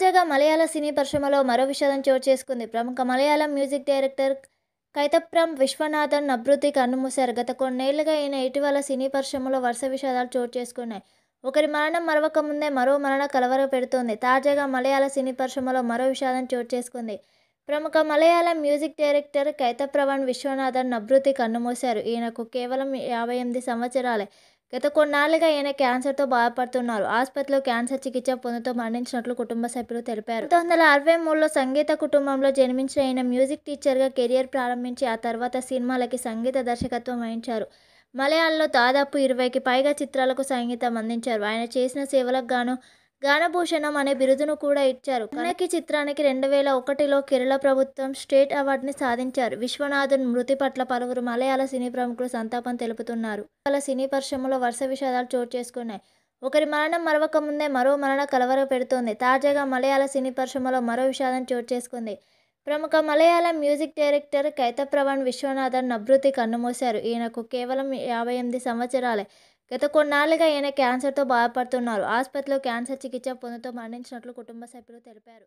తాజాగా మలయాళ సినీ పరిశ్రమలో మరో విషాదం చోటు చేసుకుంది ప్రముఖ మలయాళం మ్యూజిక్ డైరెక్టర్ కైతప్రం విశ్వనాథన్ అభివృద్ధి కన్నుమూశారు గత కొన్నేళ్లుగా ఈయన ఇటీవల సినీ పరిశ్రమలో వరుస విషాదాలు చోటు చేసుకున్నాయి ఒకరి మరణం మరవక ముందే మరో మరణ కలవర పెడుతోంది తాజాగా మలయాళ సినీ పరిశ్రమలో మరో విషాదం చోటు చేసుకుంది ప్రముఖ మలయాళం మ్యూజిక్ డైరెక్టర్ కైతప్రవణ్ విశ్వనాథన్ అభివృద్ధి కన్నుమూశారు ఈయనకు కేవలం యాభై ఎనిమిది సంవత్సరాలే గత కొన్నాళ్లుగా ఈయన క్యాన్సర్తో బాధపడుతున్నారు ఆసుపత్రిలో క్యాన్సర్ చికిత్స పొందుతూ మరణించినట్లు కుటుంబ సభ్యులు తెలిపారు పంతొమ్మిది వందల అరవై మూడులో సంగీత కుటుంబంలో జన్మించిన ఆయన మ్యూజిక్ టీచర్గా కెరియర్ ప్రారంభించి ఆ తర్వాత సినిమాలకి సంగీత దర్శకత్వం వహించారు మలయాళంలో దాదాపు ఇరవైకి పైగా చిత్రాలకు సంగీతం అందించారు ఆయన చేసిన సేవలకు గాను గానభూషణం అనే బిరుదును కూడా ఇచ్చారు కనకి చిత్రానికి రెండు వేల ఒకటిలో కేరళ ప్రభుత్వం స్టేట్ అవార్డుని సాధించారు విశ్వనాథన్ మృతి పట్ల పలువురు మలయాళ సినీ ప్రముఖులు సంతాపం తెలుపుతున్నారు వాళ్ళ సినీ పరిశ్రమలో వరుస విషాదాలు చోటు చేసుకున్నాయి ఒకరి మరణం మరవక ముందే మరో మరణ కలవర పెడుతోంది తాజాగా మలయాళ సినీ పరిశ్రమలో మరో విషాదం చోటు చేసుకుంది ప్రముఖ మలయాళ మ్యూజిక్ డైరెక్టర్ కైతప్రవణ్ విశ్వనాథన్ నభృతి కన్నుమూశారు ఈయనకు కేవలం యాభై ఎనిమిది సంవత్సరాలే గత కొన్నాళ్ళుగా ఆయన క్యాన్సర్తో బాధపడుతున్నారు ఆసుపత్రిలో క్యాన్సర్ చికిత్స పొందుతూ మరణించినట్లు కుటుంబ సభ్యులు తెలిపారు